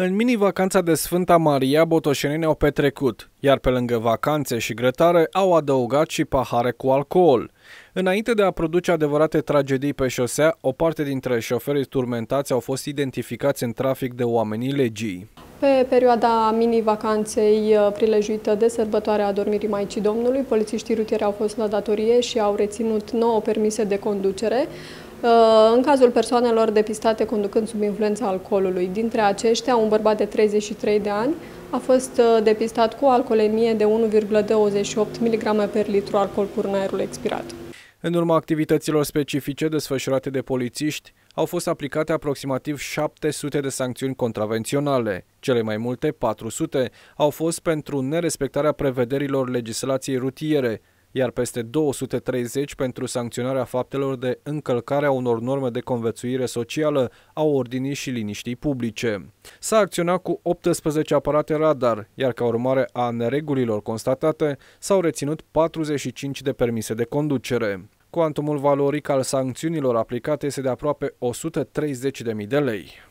În mini-vacanța de Sfânta Maria, botoșenii au petrecut, iar pe lângă vacanțe și grătare au adăugat și pahare cu alcool. Înainte de a produce adevărate tragedii pe șosea, o parte dintre șoferii turmentați au fost identificați în trafic de oamenii legii. Pe perioada mini-vacanței uh, prilejuită de sărbătoarea adormirii Maicii Domnului, polițiștii rutieri au fost la datorie și au reținut 9 permise de conducere, Uh, în cazul persoanelor depistate conducând sub influența alcoolului, dintre aceștia, un bărbat de 33 de ani a fost uh, depistat cu alcoolemie de 1,28 mg per litru alcool pur în aerul expirat. În urma activităților specifice desfășurate de polițiști, au fost aplicate aproximativ 700 de sancțiuni contravenționale. Cele mai multe, 400, au fost pentru nerespectarea prevederilor legislației rutiere, iar peste 230 pentru sancționarea faptelor de încălcare a unor norme de conviețuire socială, a ordinii și liniștii publice. S-a acționat cu 18 aparate radar, iar ca urmare a neregulilor constatate, s-au reținut 45 de permise de conducere. Cuantumul valoric al sancțiunilor aplicate este de aproape 130.000 de lei.